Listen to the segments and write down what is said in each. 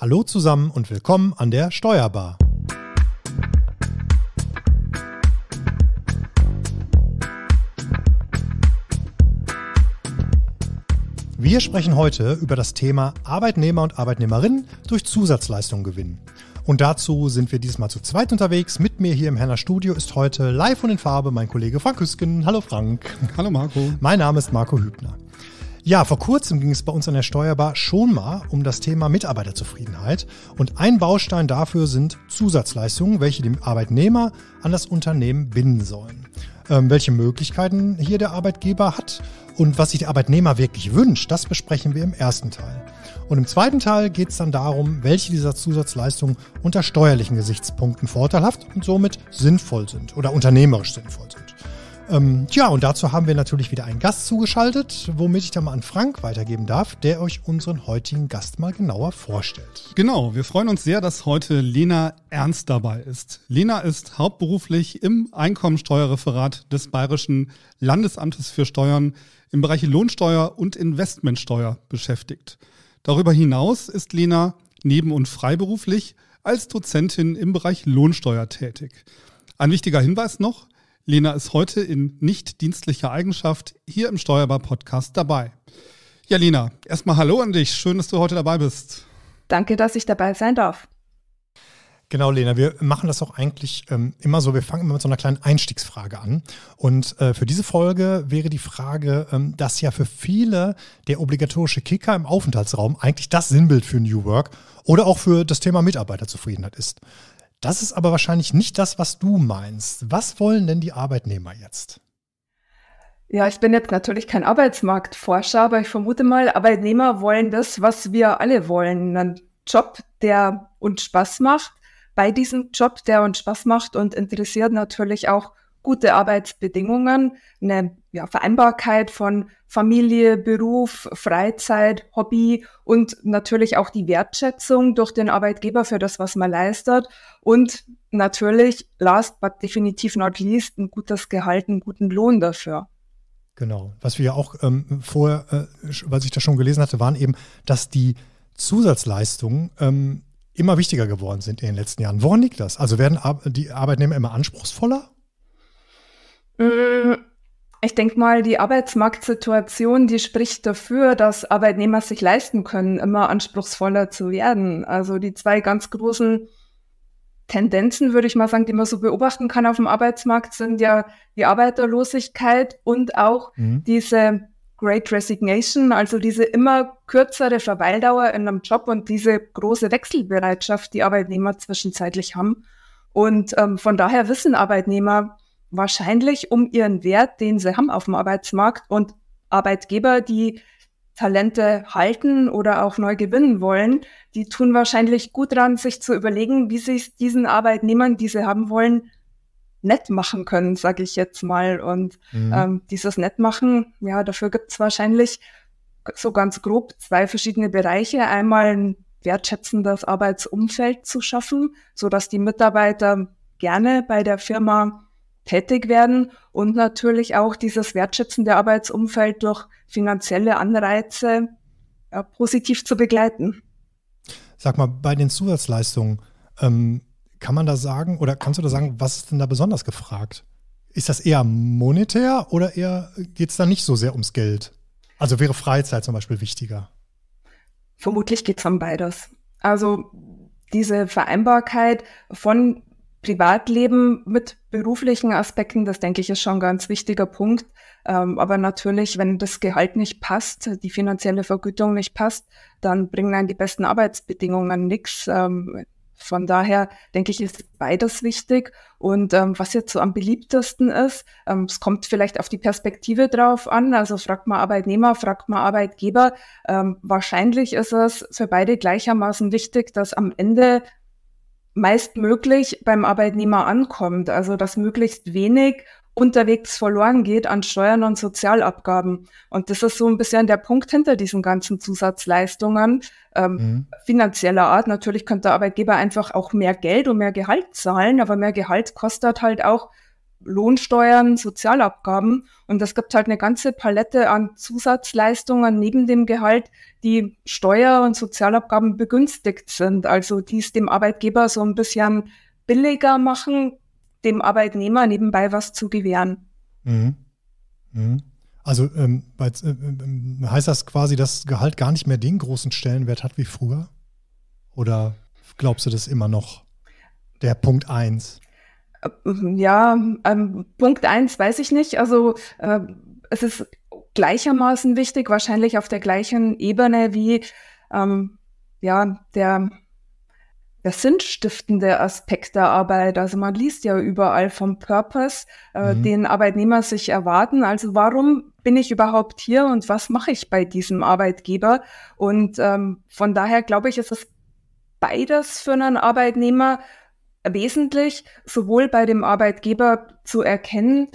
Hallo zusammen und willkommen an der Steuerbar. Wir sprechen heute über das Thema Arbeitnehmer und Arbeitnehmerinnen durch Zusatzleistungen gewinnen. Und dazu sind wir diesmal zu zweit unterwegs. Mit mir hier im Henner Studio ist heute live und in Farbe mein Kollege Frank Hüsken. Hallo Frank. Hallo Marco. Mein Name ist Marco Hübner. Ja, vor kurzem ging es bei uns an der Steuerbar schon mal um das Thema Mitarbeiterzufriedenheit. Und ein Baustein dafür sind Zusatzleistungen, welche den Arbeitnehmer an das Unternehmen binden sollen. Ähm, welche Möglichkeiten hier der Arbeitgeber hat und was sich der Arbeitnehmer wirklich wünscht, das besprechen wir im ersten Teil. Und im zweiten Teil geht es dann darum, welche dieser Zusatzleistungen unter steuerlichen Gesichtspunkten vorteilhaft und somit sinnvoll sind oder unternehmerisch sinnvoll sind. Ähm, tja, und dazu haben wir natürlich wieder einen Gast zugeschaltet, womit ich dann mal an Frank weitergeben darf, der euch unseren heutigen Gast mal genauer vorstellt. Genau, wir freuen uns sehr, dass heute Lena Ernst dabei ist. Lena ist hauptberuflich im Einkommensteuerreferat des Bayerischen Landesamtes für Steuern im Bereich Lohnsteuer und Investmentsteuer beschäftigt. Darüber hinaus ist Lena neben- und freiberuflich als Dozentin im Bereich Lohnsteuer tätig. Ein wichtiger Hinweis noch, Lena ist heute in nicht dienstlicher Eigenschaft hier im Steuerbar-Podcast dabei. Ja, Lena, erstmal Hallo an dich. Schön, dass du heute dabei bist. Danke, dass ich dabei sein darf. Genau, Lena, wir machen das auch eigentlich ähm, immer so. Wir fangen immer mit so einer kleinen Einstiegsfrage an. Und äh, für diese Folge wäre die Frage, ähm, dass ja für viele der obligatorische Kicker im Aufenthaltsraum eigentlich das Sinnbild für New Work oder auch für das Thema Mitarbeiterzufriedenheit ist. Das ist aber wahrscheinlich nicht das, was du meinst. Was wollen denn die Arbeitnehmer jetzt? Ja, ich bin jetzt natürlich kein Arbeitsmarktforscher, aber ich vermute mal, Arbeitnehmer wollen das, was wir alle wollen. Einen Job, der uns Spaß macht. Bei diesem Job, der uns Spaß macht und interessiert natürlich auch gute Arbeitsbedingungen, eine ja, Vereinbarkeit von Familie, Beruf, Freizeit, Hobby und natürlich auch die Wertschätzung durch den Arbeitgeber für das, was man leistet und natürlich, last but definitiv not least, ein gutes Gehalt, einen guten Lohn dafür. Genau. Was wir ja auch ähm, vorher, äh, was ich da schon gelesen hatte, waren eben, dass die Zusatzleistungen ähm, immer wichtiger geworden sind in den letzten Jahren. Woran liegt das? Also werden Ar die Arbeitnehmer immer anspruchsvoller? Äh ich denke mal, die Arbeitsmarktsituation, die spricht dafür, dass Arbeitnehmer sich leisten können, immer anspruchsvoller zu werden. Also die zwei ganz großen Tendenzen, würde ich mal sagen, die man so beobachten kann auf dem Arbeitsmarkt, sind ja die Arbeiterlosigkeit und auch mhm. diese Great Resignation, also diese immer kürzere Verweildauer in einem Job und diese große Wechselbereitschaft, die Arbeitnehmer zwischenzeitlich haben. Und ähm, von daher wissen Arbeitnehmer, wahrscheinlich um ihren Wert, den sie haben auf dem Arbeitsmarkt und Arbeitgeber, die Talente halten oder auch neu gewinnen wollen, die tun wahrscheinlich gut dran, sich zu überlegen, wie sie es diesen Arbeitnehmern, die sie haben wollen, nett machen können, sage ich jetzt mal. Und mhm. ähm, dieses Nettmachen, ja, dafür gibt es wahrscheinlich so ganz grob zwei verschiedene Bereiche. Einmal ein wertschätzendes Arbeitsumfeld zu schaffen, so dass die Mitarbeiter gerne bei der Firma tätig werden und natürlich auch dieses wertschätzende Arbeitsumfeld durch finanzielle Anreize ja, positiv zu begleiten. Sag mal, bei den Zusatzleistungen, ähm, kann man da sagen oder kannst du da sagen, was ist denn da besonders gefragt? Ist das eher monetär oder eher geht es da nicht so sehr ums Geld? Also wäre Freizeit zum Beispiel wichtiger? Vermutlich geht es um beides. Also diese Vereinbarkeit von Privatleben mit beruflichen Aspekten, das denke ich, ist schon ein ganz wichtiger Punkt. Ähm, aber natürlich, wenn das Gehalt nicht passt, die finanzielle Vergütung nicht passt, dann bringen einen die besten Arbeitsbedingungen nichts. Ähm, von daher denke ich, ist beides wichtig. Und ähm, was jetzt so am beliebtesten ist, ähm, es kommt vielleicht auf die Perspektive drauf an. Also fragt mal Arbeitnehmer, fragt mal Arbeitgeber. Ähm, wahrscheinlich ist es für beide gleichermaßen wichtig, dass am Ende meistmöglich beim Arbeitnehmer ankommt. Also dass möglichst wenig unterwegs verloren geht an Steuern und Sozialabgaben. Und das ist so ein bisschen der Punkt hinter diesen ganzen Zusatzleistungen ähm, mhm. finanzieller Art. Natürlich könnte der Arbeitgeber einfach auch mehr Geld und mehr Gehalt zahlen, aber mehr Gehalt kostet halt auch Lohnsteuern, Sozialabgaben. Und das gibt halt eine ganze Palette an Zusatzleistungen neben dem Gehalt, die Steuer- und Sozialabgaben begünstigt sind. Also die es dem Arbeitgeber so ein bisschen billiger machen, dem Arbeitnehmer nebenbei was zu gewähren. Mhm. Mhm. Also ähm, äh, ähm, ähm heißt das quasi, dass Gehalt gar nicht mehr den großen Stellenwert hat wie früher? Oder glaubst du das immer noch? Der Punkt eins. Ja, ähm, Punkt eins weiß ich nicht. Also äh, es ist gleichermaßen wichtig, wahrscheinlich auf der gleichen Ebene wie ähm, ja, der, der sinnstiftende Aspekt der Arbeit. Also man liest ja überall vom Purpose, äh, mhm. den Arbeitnehmer sich erwarten. Also warum bin ich überhaupt hier und was mache ich bei diesem Arbeitgeber? Und ähm, von daher glaube ich, ist es beides für einen Arbeitnehmer wesentlich, sowohl bei dem Arbeitgeber zu erkennen,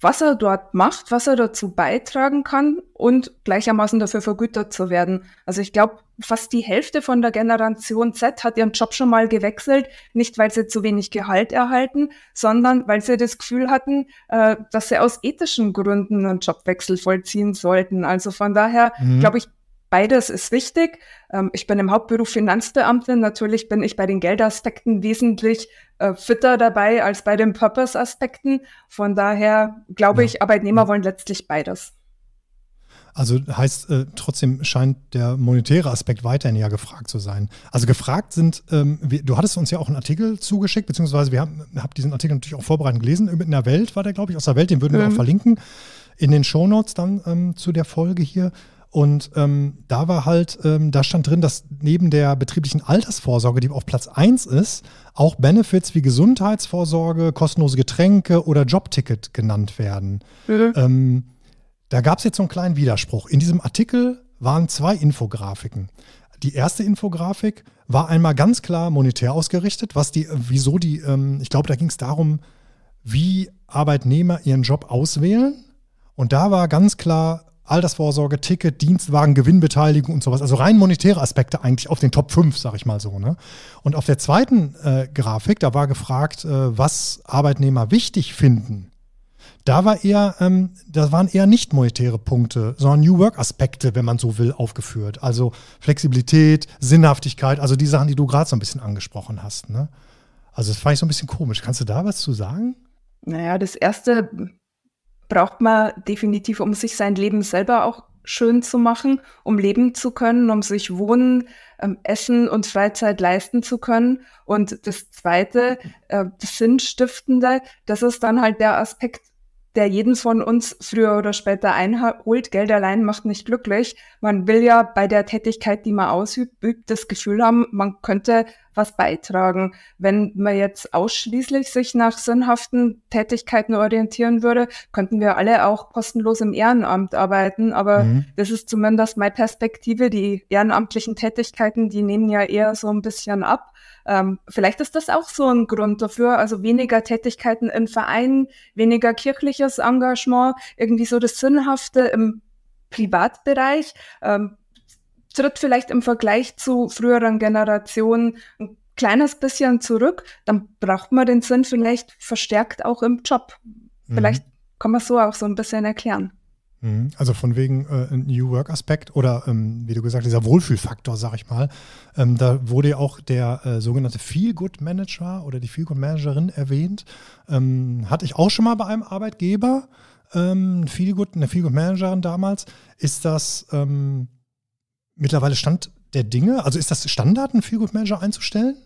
was er dort macht, was er dazu beitragen kann und gleichermaßen dafür vergütet zu werden. Also ich glaube, fast die Hälfte von der Generation Z hat ihren Job schon mal gewechselt, nicht weil sie zu wenig Gehalt erhalten, sondern weil sie das Gefühl hatten, äh, dass sie aus ethischen Gründen einen Jobwechsel vollziehen sollten. Also von daher mhm. glaube ich, beides ist wichtig. Ähm, ich bin im Hauptberuf Finanzbeamtin. Natürlich bin ich bei den Geldaspekten wesentlich äh, fitter dabei als bei den Purpose-Aspekten. Von daher glaube ja. ich, Arbeitnehmer wollen letztlich beides. Also heißt, äh, trotzdem scheint der monetäre Aspekt weiterhin ja gefragt zu sein. Also gefragt sind, ähm, wir, du hattest uns ja auch einen Artikel zugeschickt, beziehungsweise wir haben hab diesen Artikel natürlich auch vorbereitend gelesen, in der Welt war der, glaube ich, aus der Welt, den würden wir mhm. auch verlinken in den Shownotes dann ähm, zu der Folge hier. Und ähm, da war halt, ähm, da stand drin, dass neben der betrieblichen Altersvorsorge, die auf Platz 1 ist, auch Benefits wie Gesundheitsvorsorge, kostenlose Getränke oder Jobticket genannt werden. Mhm. Ähm, da gab es jetzt so einen kleinen Widerspruch. In diesem Artikel waren zwei Infografiken. Die erste Infografik war einmal ganz klar monetär ausgerichtet, was die, wieso die, ähm, ich glaube, da ging es darum, wie Arbeitnehmer ihren Job auswählen. Und da war ganz klar Altersvorsorge, Ticket, Dienstwagen, Gewinnbeteiligung und sowas. Also rein monetäre Aspekte eigentlich auf den Top 5, sag ich mal so. Ne? Und auf der zweiten äh, Grafik, da war gefragt, äh, was Arbeitnehmer wichtig finden. Da war eher, ähm, da waren eher nicht monetäre Punkte, sondern New Work Aspekte, wenn man so will, aufgeführt. Also Flexibilität, Sinnhaftigkeit, also die Sachen, die du gerade so ein bisschen angesprochen hast. Ne? Also das fand ich so ein bisschen komisch. Kannst du da was zu sagen? Naja, das erste braucht man definitiv, um sich sein Leben selber auch schön zu machen, um leben zu können, um sich wohnen, ähm, essen und Freizeit leisten zu können. Und das Zweite, äh, das Sinnstiftende, das ist dann halt der Aspekt, der jeden von uns früher oder später einholt. Geld allein macht nicht glücklich. Man will ja bei der Tätigkeit, die man ausübt, das Gefühl haben, man könnte was beitragen. Wenn man jetzt ausschließlich sich nach sinnhaften Tätigkeiten orientieren würde, könnten wir alle auch kostenlos im Ehrenamt arbeiten. Aber mhm. das ist zumindest meine Perspektive. Die ehrenamtlichen Tätigkeiten, die nehmen ja eher so ein bisschen ab. Ähm, vielleicht ist das auch so ein Grund dafür, also weniger Tätigkeiten in Vereinen, weniger kirchliches Engagement, irgendwie so das Sinnhafte im Privatbereich. Ähm, tritt vielleicht im Vergleich zu früheren Generationen ein kleines bisschen zurück, dann braucht man den Sinn vielleicht verstärkt auch im Job. Mhm. Vielleicht kann man es so auch so ein bisschen erklären. Mhm. Also von wegen äh, New Work Aspekt oder ähm, wie du gesagt hast, dieser Wohlfühlfaktor, sag ich mal. Ähm, da wurde ja auch der äh, sogenannte Feel Good Manager oder die Feel Good Managerin erwähnt. Ähm, hatte ich auch schon mal bei einem Arbeitgeber ähm, Feel Good, eine Feel Good Managerin damals. Ist das ähm, mittlerweile Stand der Dinge? Also ist das Standard, einen Feel Good Manager einzustellen?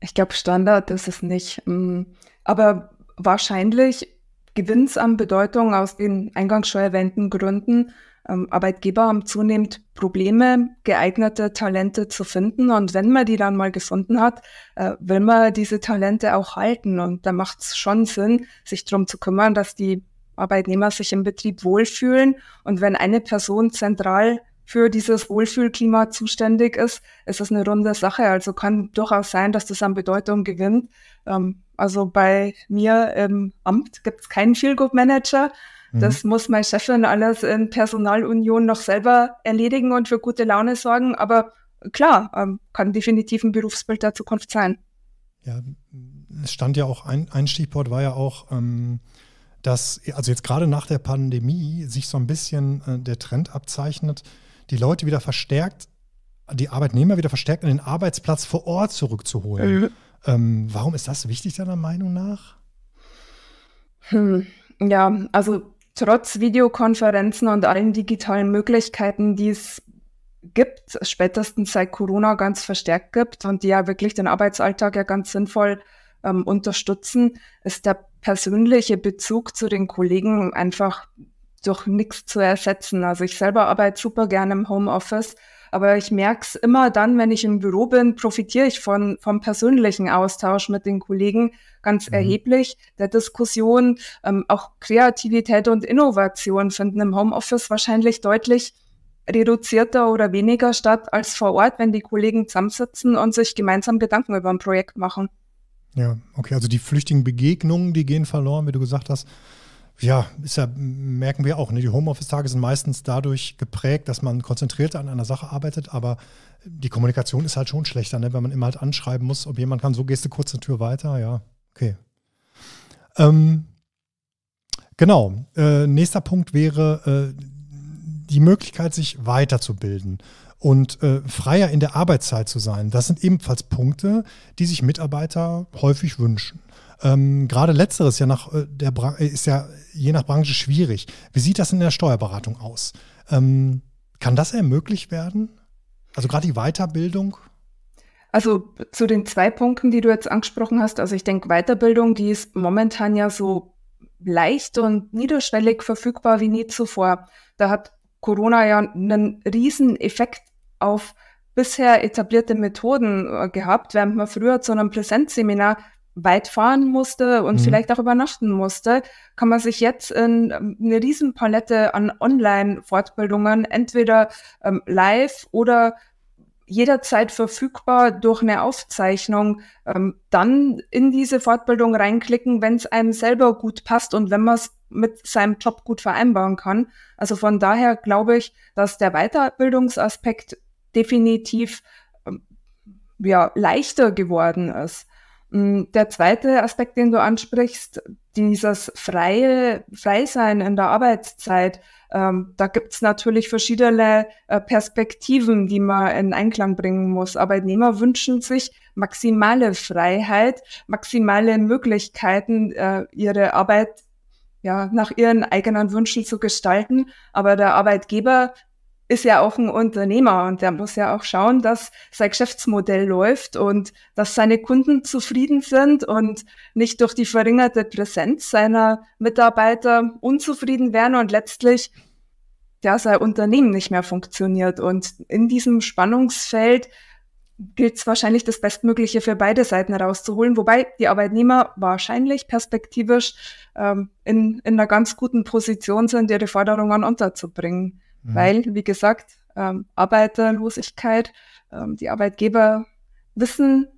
Ich glaube, Standard ist es nicht. Ähm, aber wahrscheinlich gewinnt es an Bedeutung aus den eingangs schon erwähnten Gründen. Ähm, Arbeitgeber haben zunehmend Probleme, geeignete Talente zu finden. Und wenn man die dann mal gefunden hat, äh, will man diese Talente auch halten. Und da macht es schon Sinn, sich darum zu kümmern, dass die Arbeitnehmer sich im Betrieb wohlfühlen. Und wenn eine Person zentral für dieses Wohlfühlklima zuständig ist, ist das eine runde Sache. Also kann durchaus sein, dass das an Bedeutung gewinnt. Ähm, also bei mir im Amt gibt es keinen Field Group Manager. Mhm. Das mhm. muss meine Chefin alles in Personalunion noch selber erledigen und für gute Laune sorgen. Aber klar, ähm, kann definitiv ein Berufsbild der Zukunft sein. Ja, es stand ja auch, ein, ein Stichwort war ja auch, ähm, dass, also jetzt gerade nach der Pandemie sich so ein bisschen äh, der Trend abzeichnet, die Leute wieder verstärkt, die Arbeitnehmer wieder verstärkt in den Arbeitsplatz vor Ort zurückzuholen. Mhm. Ähm, warum ist das wichtig deiner Meinung nach? Hm, ja, also trotz Videokonferenzen und allen digitalen Möglichkeiten, die es gibt, spätestens seit Corona ganz verstärkt gibt und die ja wirklich den Arbeitsalltag ja ganz sinnvoll ähm, unterstützen, ist der persönliche Bezug zu den Kollegen einfach durch nichts zu ersetzen. Also ich selber arbeite super gerne im Homeoffice aber ich merke es immer dann, wenn ich im Büro bin, profitiere ich von, vom persönlichen Austausch mit den Kollegen ganz mhm. erheblich. Der Diskussion, ähm, auch Kreativität und Innovation finden im Homeoffice wahrscheinlich deutlich reduzierter oder weniger statt als vor Ort, wenn die Kollegen zusammensitzen und sich gemeinsam Gedanken über ein Projekt machen. Ja, okay, also die flüchtigen Begegnungen, die gehen verloren, wie du gesagt hast. Ja, ist ja, merken wir auch. Ne? Die Homeoffice-Tage sind meistens dadurch geprägt, dass man konzentrierter an einer Sache arbeitet, aber die Kommunikation ist halt schon schlechter, ne? wenn man immer halt anschreiben muss, ob jemand kann, so gehst du kurz eine Tür weiter, ja, okay. Ähm, genau, äh, nächster Punkt wäre äh, die Möglichkeit, sich weiterzubilden und äh, freier in der Arbeitszeit zu sein. Das sind ebenfalls Punkte, die sich Mitarbeiter häufig wünschen. Ähm, gerade letzteres ja nach äh, der äh, ist ja je nach Branche schwierig. Wie sieht das in der Steuerberatung aus? Ähm, kann das ermöglicht werden? Also gerade die Weiterbildung? Also zu den zwei Punkten, die du jetzt angesprochen hast, also ich denke, Weiterbildung, die ist momentan ja so leicht und niederschwellig verfügbar wie nie zuvor. Da hat Corona ja einen riesen Effekt auf bisher etablierte Methoden äh, gehabt, während man früher zu einem Präsenzseminar weit fahren musste und mhm. vielleicht auch übernachten musste, kann man sich jetzt in ähm, eine Riesenpalette an Online-Fortbildungen entweder ähm, live oder jederzeit verfügbar durch eine Aufzeichnung, ähm, dann in diese Fortbildung reinklicken, wenn es einem selber gut passt und wenn man es mit seinem Job gut vereinbaren kann. Also von daher glaube ich, dass der Weiterbildungsaspekt definitiv ähm, ja, leichter geworden ist. Mm, der zweite Aspekt, den du ansprichst, dieses freie Freisein in der Arbeitszeit, ähm, da gibt's natürlich verschiedene äh, Perspektiven, die man in Einklang bringen muss. Arbeitnehmer wünschen sich maximale Freiheit, maximale Möglichkeiten, äh, ihre Arbeit ja, nach ihren eigenen Wünschen zu gestalten. Aber der Arbeitgeber ist ja auch ein Unternehmer und der muss ja auch schauen, dass sein Geschäftsmodell läuft und dass seine Kunden zufrieden sind und nicht durch die verringerte Präsenz seiner Mitarbeiter unzufrieden werden und letztlich ja, sein Unternehmen nicht mehr funktioniert. Und in diesem Spannungsfeld gilt es wahrscheinlich, das Bestmögliche für beide Seiten herauszuholen, wobei die Arbeitnehmer wahrscheinlich perspektivisch ähm, in, in einer ganz guten Position sind, ihre Forderungen unterzubringen. Mhm. Weil, wie gesagt, ähm, Arbeiterlosigkeit, ähm, die Arbeitgeber wissen,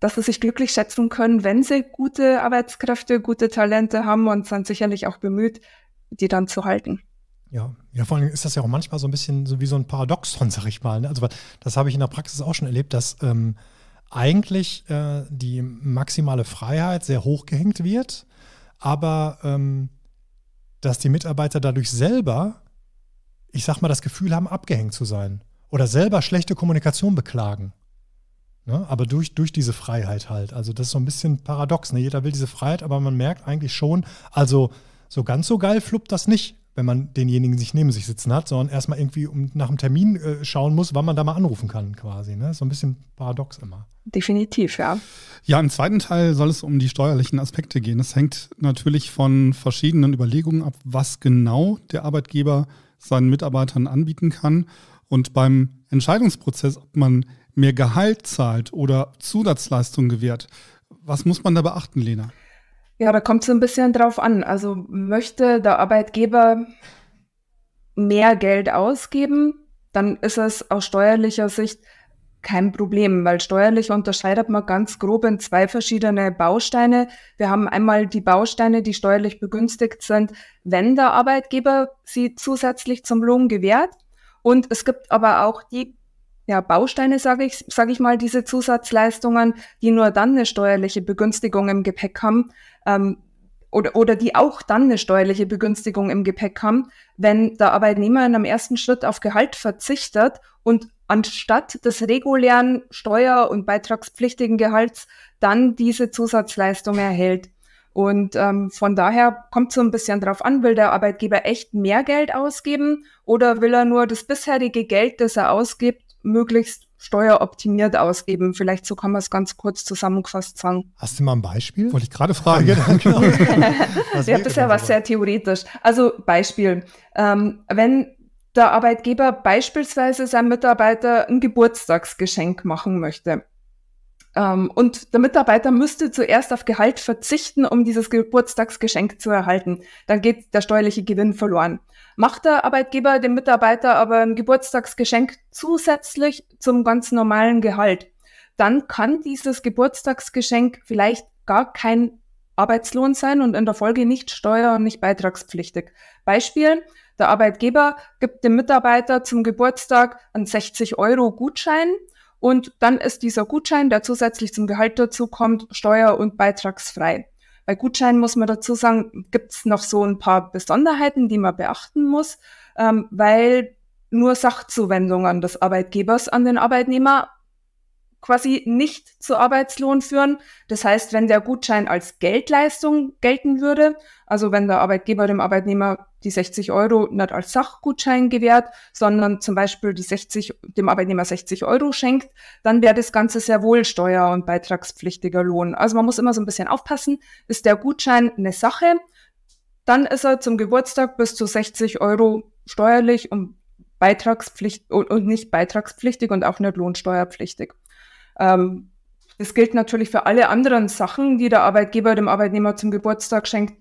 dass sie sich glücklich schätzen können, wenn sie gute Arbeitskräfte, gute Talente haben und sind sicherlich auch bemüht, die dann zu halten. Ja, ja, vor allem ist das ja auch manchmal so ein bisschen so wie so ein Paradoxon, sag ich mal. Ne? Also das habe ich in der Praxis auch schon erlebt, dass ähm, eigentlich äh, die maximale Freiheit sehr hoch gehängt wird, aber ähm, dass die Mitarbeiter dadurch selber ich sag mal, das Gefühl haben, abgehängt zu sein oder selber schlechte Kommunikation beklagen. Ne? Aber durch, durch diese Freiheit halt. Also das ist so ein bisschen paradox. Ne? Jeder will diese Freiheit, aber man merkt eigentlich schon, also so ganz so geil fluppt das nicht, wenn man denjenigen sich neben sich sitzen hat, sondern erstmal irgendwie nach einem Termin äh, schauen muss, wann man da mal anrufen kann quasi. Ne? So ein bisschen paradox immer. Definitiv, ja. Ja, im zweiten Teil soll es um die steuerlichen Aspekte gehen. Das hängt natürlich von verschiedenen Überlegungen ab, was genau der Arbeitgeber seinen Mitarbeitern anbieten kann. Und beim Entscheidungsprozess, ob man mehr Gehalt zahlt oder Zusatzleistungen gewährt, was muss man da beachten, Lena? Ja, da kommt es ein bisschen drauf an. Also möchte der Arbeitgeber mehr Geld ausgeben, dann ist es aus steuerlicher Sicht kein Problem, weil steuerlich unterscheidet man ganz grob in zwei verschiedene Bausteine. Wir haben einmal die Bausteine, die steuerlich begünstigt sind, wenn der Arbeitgeber sie zusätzlich zum Lohn gewährt. Und es gibt aber auch die ja, Bausteine, sage ich, sag ich mal, diese Zusatzleistungen, die nur dann eine steuerliche Begünstigung im Gepäck haben ähm, oder, oder die auch dann eine steuerliche Begünstigung im Gepäck haben, wenn der Arbeitnehmer in einem ersten Schritt auf Gehalt verzichtet und anstatt des regulären steuer- und beitragspflichtigen Gehalts dann diese Zusatzleistung erhält. Und ähm, von daher kommt so ein bisschen drauf an, will der Arbeitgeber echt mehr Geld ausgeben oder will er nur das bisherige Geld, das er ausgibt, möglichst steueroptimiert ausgeben. Vielleicht so kann man es ganz kurz zusammengefasst sagen. Hast du mal ein Beispiel? Wollte ich gerade fragen. genau. ja, bisher war es sehr theoretisch. Also Beispiel. Ähm, wenn der Arbeitgeber beispielsweise seinem Mitarbeiter ein Geburtstagsgeschenk machen möchte. Ähm, und der Mitarbeiter müsste zuerst auf Gehalt verzichten, um dieses Geburtstagsgeschenk zu erhalten. Dann geht der steuerliche Gewinn verloren. Macht der Arbeitgeber dem Mitarbeiter aber ein Geburtstagsgeschenk zusätzlich zum ganz normalen Gehalt, dann kann dieses Geburtstagsgeschenk vielleicht gar kein Arbeitslohn sein und in der Folge nicht steuer- und nicht beitragspflichtig. Beispiel, der Arbeitgeber gibt dem Mitarbeiter zum Geburtstag einen 60-Euro-Gutschein und dann ist dieser Gutschein, der zusätzlich zum Gehalt dazu kommt, steuer- und beitragsfrei. Bei Gutscheinen muss man dazu sagen, gibt es noch so ein paar Besonderheiten, die man beachten muss, ähm, weil nur Sachzuwendungen des Arbeitgebers an den Arbeitnehmer quasi nicht zu Arbeitslohn führen. Das heißt, wenn der Gutschein als Geldleistung gelten würde, also wenn der Arbeitgeber dem Arbeitnehmer die 60 Euro nicht als Sachgutschein gewährt, sondern zum Beispiel die 60, dem Arbeitnehmer 60 Euro schenkt, dann wäre das Ganze sehr wohl steuer- und beitragspflichtiger Lohn. Also man muss immer so ein bisschen aufpassen, ist der Gutschein eine Sache, dann ist er zum Geburtstag bis zu 60 Euro steuerlich und Beitragspflicht und nicht beitragspflichtig und auch nicht lohnsteuerpflichtig. Ähm, das gilt natürlich für alle anderen Sachen, die der Arbeitgeber dem Arbeitnehmer zum Geburtstag schenkt,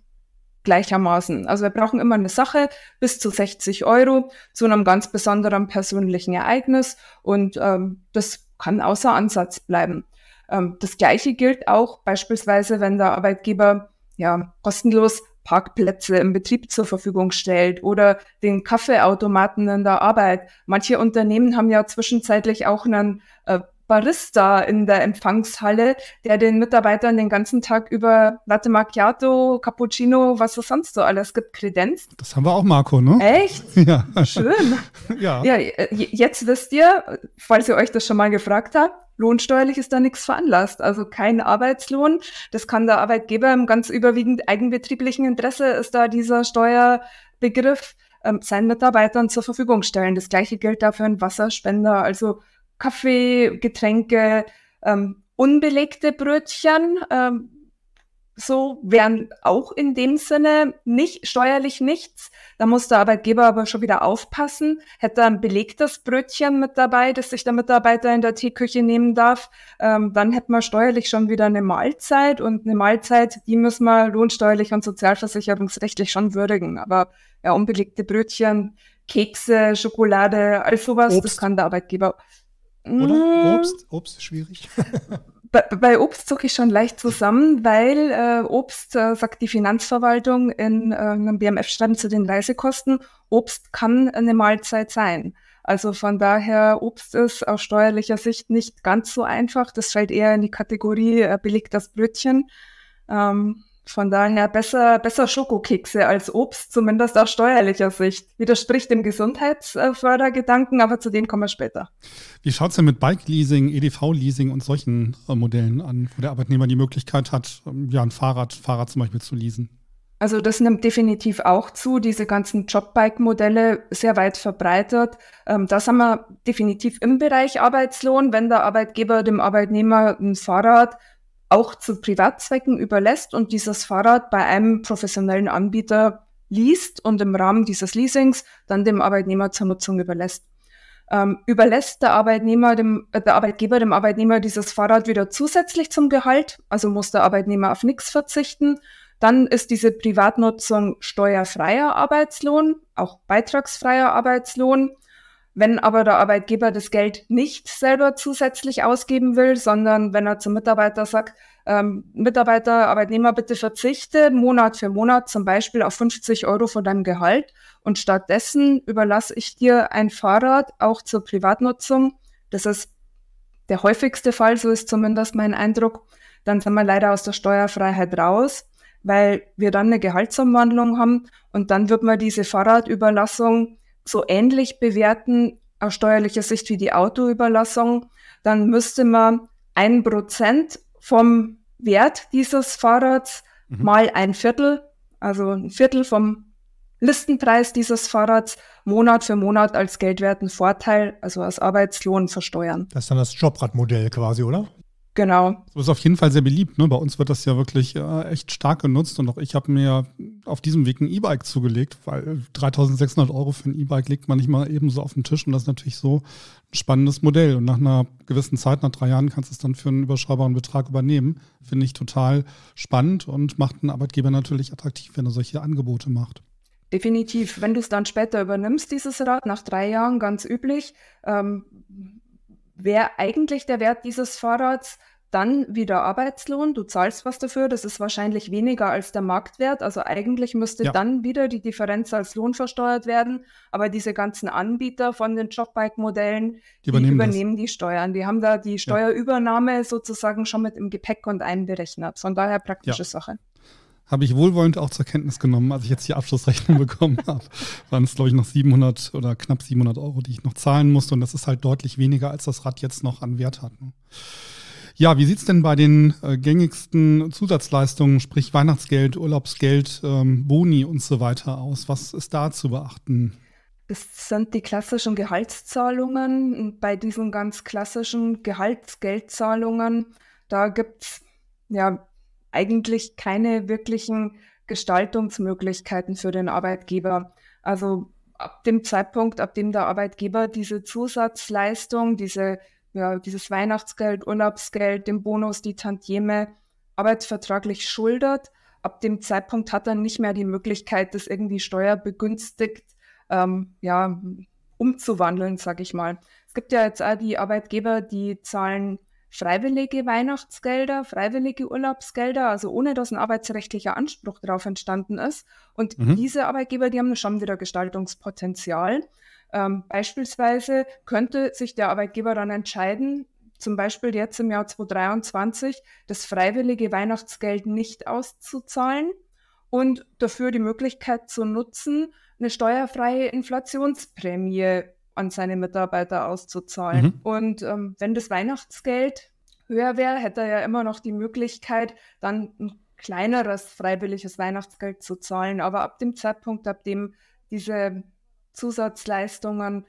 gleichermaßen. Also wir brauchen immer eine Sache bis zu 60 Euro zu einem ganz besonderen persönlichen Ereignis und ähm, das kann außer Ansatz bleiben. Ähm, das Gleiche gilt auch beispielsweise, wenn der Arbeitgeber ja kostenlos Parkplätze im Betrieb zur Verfügung stellt oder den Kaffeeautomaten in der Arbeit. Manche Unternehmen haben ja zwischenzeitlich auch einen äh, Barista in der Empfangshalle, der den Mitarbeitern den ganzen Tag über Latte Macchiato, Cappuccino, was es sonst so alles gibt, kredenzt. Das haben wir auch, Marco, ne? Echt? Ja. Schön. ja. ja. Jetzt wisst ihr, falls ihr euch das schon mal gefragt habt, lohnsteuerlich ist da nichts veranlasst. Also kein Arbeitslohn. Das kann der Arbeitgeber im ganz überwiegend eigenbetrieblichen Interesse ist da dieser Steuerbegriff ähm, seinen Mitarbeitern zur Verfügung stellen. Das gleiche gilt dafür ein Wasserspender. Also Kaffee, Getränke, ähm, unbelegte Brötchen. Ähm, so wären auch in dem Sinne nicht steuerlich nichts. Da muss der Arbeitgeber aber schon wieder aufpassen. Hätte er ein belegtes Brötchen mit dabei, das sich der Mitarbeiter in der Teeküche nehmen darf, ähm, dann hätten wir steuerlich schon wieder eine Mahlzeit und eine Mahlzeit, die müssen wir lohnsteuerlich und sozialversicherungsrechtlich schon würdigen. Aber ja, unbelegte Brötchen, Kekse, Schokolade, all sowas, Obst. das kann der Arbeitgeber oder? Mm. Obst, Obst schwierig. bei, bei Obst zucke ich schon leicht zusammen, weil äh, Obst, äh, sagt die Finanzverwaltung in äh, einem BMF-Schreiben zu den Reisekosten, Obst kann eine Mahlzeit sein. Also von daher, Obst ist aus steuerlicher Sicht nicht ganz so einfach. Das fällt eher in die Kategorie äh, billig das Brötchen. Ähm, von daher besser, besser Schokokekse als Obst, zumindest aus steuerlicher Sicht. Widerspricht dem Gesundheitsfördergedanken, aber zu denen kommen wir später. Wie schaut es denn mit Bike-Leasing, EDV-Leasing und solchen äh, Modellen an, wo der Arbeitnehmer die Möglichkeit hat, ähm, ja, ein Fahrrad, Fahrrad zum Beispiel zu leasen? Also das nimmt definitiv auch zu, diese ganzen Jobbike-Modelle sehr weit verbreitet. Ähm, das haben wir definitiv im Bereich Arbeitslohn, wenn der Arbeitgeber dem Arbeitnehmer ein Fahrrad auch zu Privatzwecken überlässt und dieses Fahrrad bei einem professionellen Anbieter liest und im Rahmen dieses Leasings dann dem Arbeitnehmer zur Nutzung überlässt. Ähm, überlässt der Arbeitnehmer dem, äh, der Arbeitgeber dem Arbeitnehmer dieses Fahrrad wieder zusätzlich zum Gehalt, also muss der Arbeitnehmer auf nichts verzichten, dann ist diese Privatnutzung steuerfreier Arbeitslohn, auch beitragsfreier Arbeitslohn wenn aber der Arbeitgeber das Geld nicht selber zusätzlich ausgeben will, sondern wenn er zum Mitarbeiter sagt, ähm, Mitarbeiter, Arbeitnehmer, bitte verzichte Monat für Monat zum Beispiel auf 50 Euro von deinem Gehalt und stattdessen überlasse ich dir ein Fahrrad auch zur Privatnutzung. Das ist der häufigste Fall, so ist zumindest mein Eindruck. Dann sind wir leider aus der Steuerfreiheit raus, weil wir dann eine Gehaltsumwandlung haben und dann wird man diese Fahrradüberlassung so ähnlich bewerten aus steuerlicher Sicht wie die Autoüberlassung, dann müsste man ein Prozent vom Wert dieses Fahrrads mhm. mal ein Viertel, also ein Viertel vom Listenpreis dieses Fahrrads Monat für Monat als geldwerten Vorteil, also als Arbeitslohn versteuern. Das ist dann das Jobradmodell quasi, oder? Genau. Das ist auf jeden Fall sehr beliebt. Ne? Bei uns wird das ja wirklich äh, echt stark genutzt und auch ich habe mir auf diesem Weg ein E-Bike zugelegt, weil 3600 Euro für ein E-Bike legt man nicht mal ebenso auf den Tisch und das ist natürlich so ein spannendes Modell. Und nach einer gewissen Zeit, nach drei Jahren, kannst du es dann für einen überschaubaren Betrag übernehmen. Finde ich total spannend und macht einen Arbeitgeber natürlich attraktiv, wenn er solche Angebote macht. Definitiv. Wenn du es dann später übernimmst, dieses Rad, nach drei Jahren, ganz üblich, ähm, wäre eigentlich der Wert dieses Fahrrads dann wieder Arbeitslohn, du zahlst was dafür, das ist wahrscheinlich weniger als der Marktwert. Also eigentlich müsste ja. dann wieder die Differenz als Lohn versteuert werden. Aber diese ganzen Anbieter von den Jobbike-Modellen, die übernehmen, die, übernehmen die, Steuern. Die haben da die Steuerübernahme ja. sozusagen schon mit im Gepäck und einberechnet. Von daher praktische ja. Sache habe ich wohlwollend auch zur Kenntnis genommen, als ich jetzt die Abschlussrechnung bekommen habe. Waren es, glaube ich, noch 700 oder knapp 700 Euro, die ich noch zahlen musste. Und das ist halt deutlich weniger, als das Rad jetzt noch an Wert hat. Ne? Ja, wie sieht es denn bei den äh, gängigsten Zusatzleistungen, sprich Weihnachtsgeld, Urlaubsgeld, ähm, Boni und so weiter aus? Was ist da zu beachten? Es sind die klassischen Gehaltszahlungen. Bei diesen ganz klassischen Gehaltsgeldzahlungen, da gibt es ja eigentlich keine wirklichen Gestaltungsmöglichkeiten für den Arbeitgeber. Also ab dem Zeitpunkt, ab dem der Arbeitgeber diese Zusatzleistung, diese, ja, dieses Weihnachtsgeld, Urlaubsgeld, den Bonus, die Tantieme arbeitsvertraglich schuldet, ab dem Zeitpunkt hat er nicht mehr die Möglichkeit, das irgendwie steuerbegünstigt ähm, ja, umzuwandeln, sage ich mal. Es gibt ja jetzt auch die Arbeitgeber, die zahlen freiwillige Weihnachtsgelder, freiwillige Urlaubsgelder, also ohne dass ein arbeitsrechtlicher Anspruch darauf entstanden ist. Und mhm. diese Arbeitgeber, die haben schon wieder Gestaltungspotenzial. Ähm, beispielsweise könnte sich der Arbeitgeber dann entscheiden, zum Beispiel jetzt im Jahr 2023 das freiwillige Weihnachtsgeld nicht auszuzahlen und dafür die Möglichkeit zu nutzen, eine steuerfreie Inflationsprämie an seine Mitarbeiter auszuzahlen. Mhm. Und ähm, wenn das Weihnachtsgeld höher wäre, hätte er ja immer noch die Möglichkeit, dann ein kleineres freiwilliges Weihnachtsgeld zu zahlen. Aber ab dem Zeitpunkt, ab dem diese Zusatzleistungen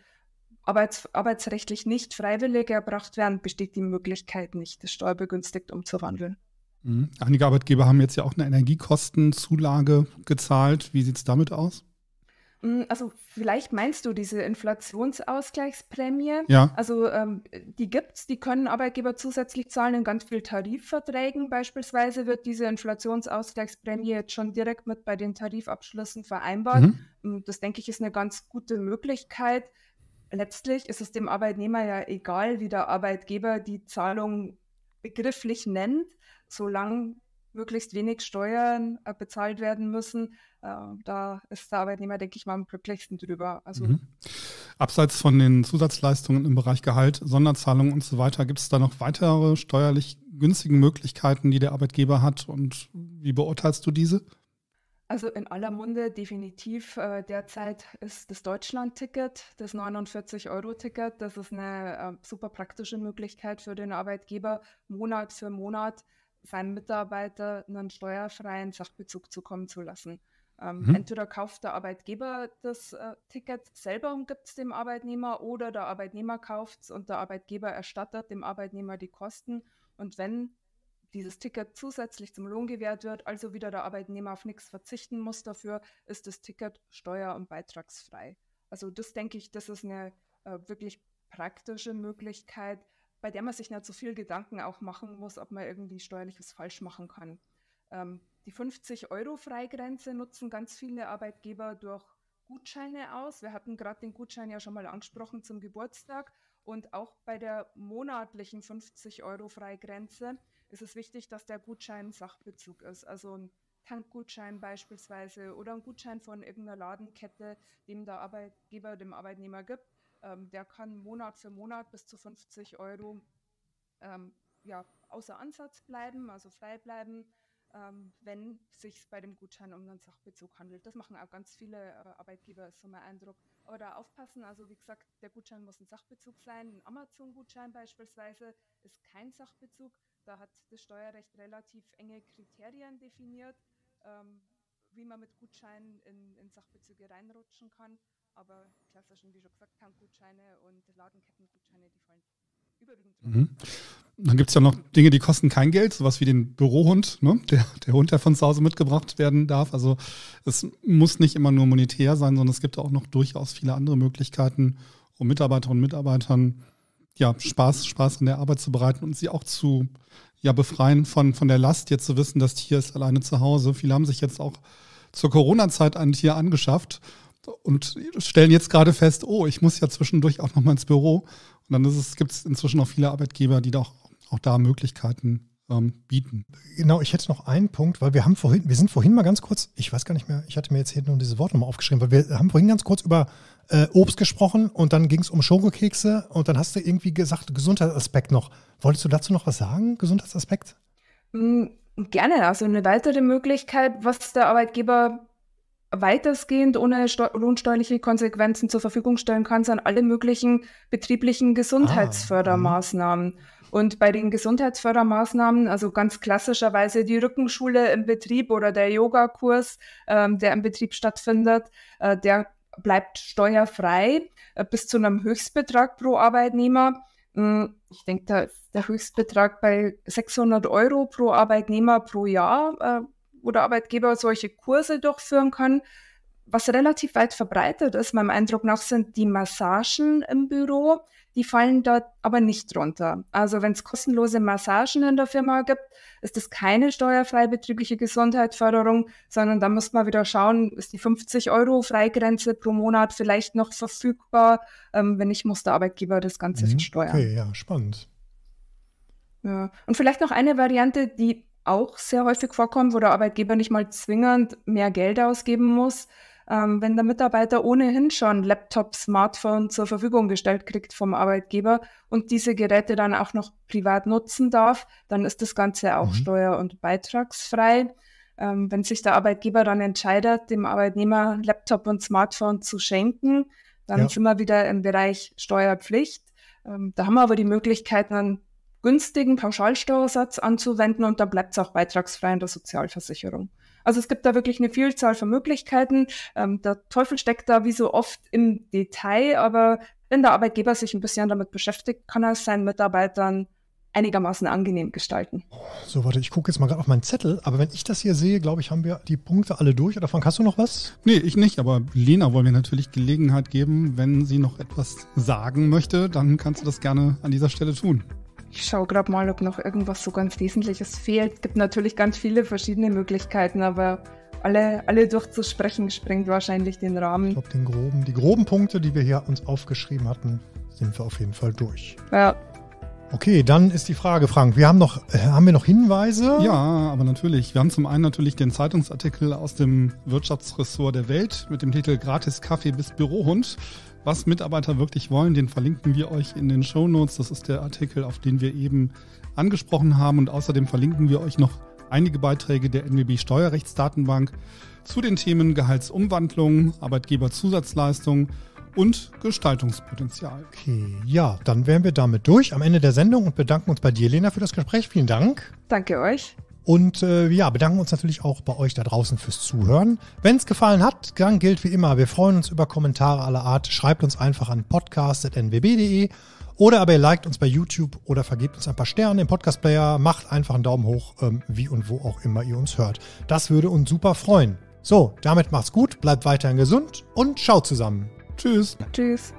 arbeits arbeitsrechtlich nicht freiwillig erbracht werden, besteht die Möglichkeit nicht, das steuerbegünstigt umzuwandeln. Mhm. Einige Arbeitgeber haben jetzt ja auch eine Energiekostenzulage gezahlt. Wie sieht es damit aus? Hm, also vielleicht meinst du diese Inflationsausgleichsprämie. Ja. Also ähm, die gibt's, die können Arbeitgeber zusätzlich zahlen in ganz vielen Tarifverträgen. Beispielsweise wird diese Inflationsausgleichsprämie jetzt schon direkt mit bei den Tarifabschlüssen vereinbart. Mhm. Hm, das denke ich ist eine ganz gute Möglichkeit. Letztlich ist es dem Arbeitnehmer ja egal, wie der Arbeitgeber die Zahlung begrifflich nennt, solange möglichst wenig Steuern äh, bezahlt werden müssen. Äh, da ist der Arbeitnehmer, denke ich mal, am glücklichsten drüber. Also mhm. Abseits von den Zusatzleistungen im Bereich Gehalt, Sonderzahlungen und so weiter, gibt es da noch weitere steuerlich günstigen Möglichkeiten, die der Arbeitgeber hat und wie beurteilst du diese? Also in aller Munde definitiv äh, derzeit ist das Deutschland-Ticket, das 49-Euro-Ticket, das ist eine äh, super praktische Möglichkeit für den Arbeitgeber, Monat für Monat seinen Mitarbeiter einen steuerfreien Sachbezug zukommen zu lassen. Ähm, mhm. Entweder kauft der Arbeitgeber das äh, Ticket selber und gibt es dem Arbeitnehmer oder der Arbeitnehmer kauft es und der Arbeitgeber erstattet dem Arbeitnehmer die Kosten. Und wenn dieses Ticket zusätzlich zum Lohn gewährt wird, also wieder der Arbeitnehmer auf nichts verzichten muss dafür, ist das Ticket steuer- und beitragsfrei. Also das denke ich, das ist eine äh, wirklich praktische Möglichkeit, bei der man sich nicht so viel Gedanken auch machen muss, ob man irgendwie steuerliches falsch machen kann. Ähm, die 50-Euro-Freigrenze nutzen ganz viele Arbeitgeber durch Gutscheine aus. Wir hatten gerade den Gutschein ja schon mal angesprochen zum Geburtstag. Und auch bei der monatlichen 50-Euro-Freigrenze ist es wichtig, dass der Gutschein Sachbezug ist. Also ein Tankgutschein beispielsweise oder ein Gutschein von irgendeiner Ladenkette, dem der Arbeitgeber dem Arbeitnehmer gibt, ähm, der kann Monat für Monat bis zu 50 Euro ähm, ja, außer Ansatz bleiben, also frei bleiben, ähm, wenn sich bei dem Gutschein um einen Sachbezug handelt. Das machen auch ganz viele äh, Arbeitgeber, ist so mein Eindruck. Aber da aufpassen, also wie gesagt, der Gutschein muss ein Sachbezug sein. Ein Amazon-Gutschein beispielsweise ist kein Sachbezug. Da hat das Steuerrecht relativ enge Kriterien definiert, ähm, wie man mit Gutscheinen in, in Sachbezüge reinrutschen kann aber klassischen, wie schon gesagt, Tankgutscheine und Ladenkettengutscheine, die fallen überwiegend. Mhm. Dann gibt es ja noch Dinge, die kosten kein Geld, sowas wie den Bürohund, ne? der, der Hund, der von zu Hause mitgebracht werden darf. Also es muss nicht immer nur monetär sein, sondern es gibt auch noch durchaus viele andere Möglichkeiten, um Mitarbeiterinnen und Mitarbeitern ja, Spaß, Spaß an der Arbeit zu bereiten und sie auch zu ja, befreien von, von der Last, jetzt zu wissen, das Tier ist alleine zu Hause. Viele haben sich jetzt auch zur Corona-Zeit ein Tier angeschafft und stellen jetzt gerade fest, oh, ich muss ja zwischendurch auch nochmal ins Büro. Und dann gibt es inzwischen auch viele Arbeitgeber, die doch auch da Möglichkeiten ähm, bieten. Genau, ich hätte noch einen Punkt, weil wir haben vorhin, wir sind vorhin mal ganz kurz, ich weiß gar nicht mehr, ich hatte mir jetzt hier nur dieses Wort nochmal aufgeschrieben, weil wir haben vorhin ganz kurz über äh, Obst gesprochen und dann ging es um Schokokekse und dann hast du irgendwie gesagt, Gesundheitsaspekt noch. Wolltest du dazu noch was sagen, Gesundheitsaspekt? Mm, gerne, also eine weitere Möglichkeit, was der Arbeitgeber weitestgehend ohne lohnsteuerliche Konsequenzen zur Verfügung stellen kannst an alle möglichen betrieblichen Gesundheitsfördermaßnahmen. Ah. Mhm. Und bei den Gesundheitsfördermaßnahmen, also ganz klassischerweise die Rückenschule im Betrieb oder der Yogakurs, ähm, der im Betrieb stattfindet, äh, der bleibt steuerfrei äh, bis zu einem Höchstbetrag pro Arbeitnehmer. Hm, ich denke, da ist der Höchstbetrag bei 600 Euro pro Arbeitnehmer pro Jahr äh, oder Arbeitgeber solche Kurse durchführen können. Was relativ weit verbreitet ist, meinem Eindruck nach, sind die Massagen im Büro. Die fallen dort aber nicht drunter. Also wenn es kostenlose Massagen in der Firma gibt, ist das keine steuerfreie betriebliche Gesundheitsförderung, sondern da muss man wieder schauen, ist die 50 Euro Freigrenze pro Monat vielleicht noch verfügbar? Ähm, wenn nicht, muss der Arbeitgeber das Ganze mhm. versteuern. Okay, ja, spannend. Ja. Und vielleicht noch eine Variante, die auch sehr häufig vorkommt, wo der Arbeitgeber nicht mal zwingend mehr Geld ausgeben muss, ähm, wenn der Mitarbeiter ohnehin schon Laptop, Smartphone zur Verfügung gestellt kriegt vom Arbeitgeber und diese Geräte dann auch noch privat nutzen darf, dann ist das Ganze auch mhm. steuer- und beitragsfrei. Ähm, wenn sich der Arbeitgeber dann entscheidet, dem Arbeitnehmer Laptop und Smartphone zu schenken, dann ja. sind wir wieder im Bereich Steuerpflicht. Ähm, da haben wir aber die Möglichkeit, dann günstigen Pauschalsteuersatz anzuwenden und dann bleibt es auch beitragsfrei in der Sozialversicherung. Also es gibt da wirklich eine Vielzahl von Möglichkeiten. Ähm, der Teufel steckt da wie so oft im Detail, aber wenn der Arbeitgeber sich ein bisschen damit beschäftigt, kann er es seinen Mitarbeitern einigermaßen angenehm gestalten. So, warte, ich gucke jetzt mal gerade auf meinen Zettel, aber wenn ich das hier sehe, glaube ich, haben wir die Punkte alle durch. Oder Frank, hast du noch was? Nee, ich nicht, aber Lena wollen wir natürlich Gelegenheit geben, wenn sie noch etwas sagen möchte, dann kannst du das gerne an dieser Stelle tun. Ich schaue gerade mal, ob noch irgendwas so ganz Wesentliches fehlt. Es gibt natürlich ganz viele verschiedene Möglichkeiten, aber alle, alle durchzusprechen sprengt wahrscheinlich den Rahmen. Ich glaube, den groben, die groben Punkte, die wir hier uns aufgeschrieben hatten, sind wir auf jeden Fall durch. Ja. Okay, dann ist die Frage, Frank, wir haben noch, äh, haben wir noch Hinweise? Ja, aber natürlich. Wir haben zum einen natürlich den Zeitungsartikel aus dem Wirtschaftsressort der Welt mit dem Titel Gratis Kaffee bis Bürohund. Was Mitarbeiter wirklich wollen, den verlinken wir euch in den Show Notes. Das ist der Artikel, auf den wir eben angesprochen haben. Und außerdem verlinken wir euch noch einige Beiträge der NWB Steuerrechtsdatenbank zu den Themen Gehaltsumwandlung, Arbeitgeberzusatzleistung und Gestaltungspotenzial. Okay, ja, dann wären wir damit durch am Ende der Sendung und bedanken uns bei dir, Lena, für das Gespräch. Vielen Dank. Danke euch. Und äh, ja, bedanken uns natürlich auch bei euch da draußen fürs Zuhören. Wenn es gefallen hat, dann gilt wie immer, wir freuen uns über Kommentare aller Art. Schreibt uns einfach an podcast.nwb.de oder aber ihr liked uns bei YouTube oder vergebt uns ein paar Sterne im Podcast-Player. Macht einfach einen Daumen hoch, ähm, wie und wo auch immer ihr uns hört. Das würde uns super freuen. So, damit macht's gut, bleibt weiterhin gesund und schaut zusammen. Tschüss. Tschüss.